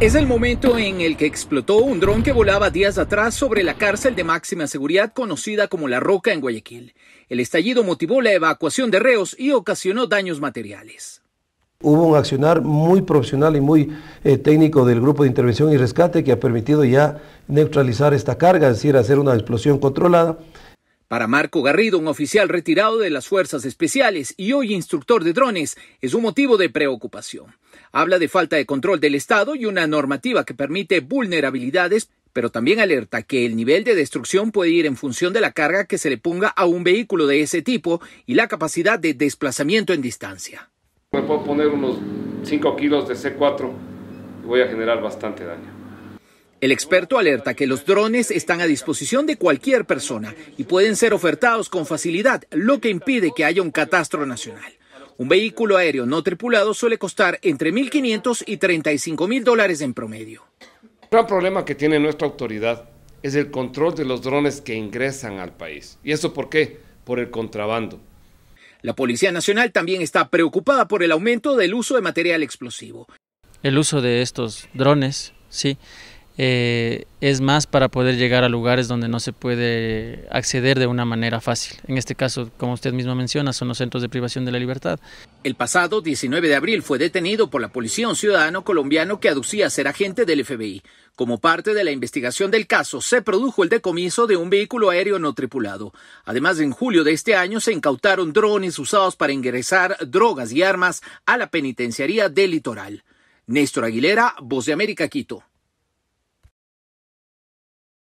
Es el momento en el que explotó un dron que volaba días atrás sobre la cárcel de máxima seguridad conocida como La Roca en Guayaquil. El estallido motivó la evacuación de reos y ocasionó daños materiales. Hubo un accionar muy profesional y muy eh, técnico del Grupo de Intervención y Rescate que ha permitido ya neutralizar esta carga, es decir, hacer una explosión controlada. Para Marco Garrido, un oficial retirado de las Fuerzas Especiales y hoy instructor de drones, es un motivo de preocupación. Habla de falta de control del Estado y una normativa que permite vulnerabilidades, pero también alerta que el nivel de destrucción puede ir en función de la carga que se le ponga a un vehículo de ese tipo y la capacidad de desplazamiento en distancia. Me puedo poner unos 5 kilos de C4 y voy a generar bastante daño. El experto alerta que los drones están a disposición de cualquier persona y pueden ser ofertados con facilidad, lo que impide que haya un catastro nacional. Un vehículo aéreo no tripulado suele costar entre 1.500 y 35.000 dólares en promedio. El problema que tiene nuestra autoridad es el control de los drones que ingresan al país. ¿Y eso por qué? Por el contrabando. La Policía Nacional también está preocupada por el aumento del uso de material explosivo. El uso de estos drones, sí, eh, es más para poder llegar a lugares donde no se puede acceder de una manera fácil. En este caso, como usted mismo menciona, son los centros de privación de la libertad. El pasado 19 de abril fue detenido por la policía un ciudadano colombiano que aducía ser agente del FBI. Como parte de la investigación del caso, se produjo el decomiso de un vehículo aéreo no tripulado. Además, en julio de este año se incautaron drones usados para ingresar drogas y armas a la penitenciaría del litoral. Néstor Aguilera, Voz de América, Quito.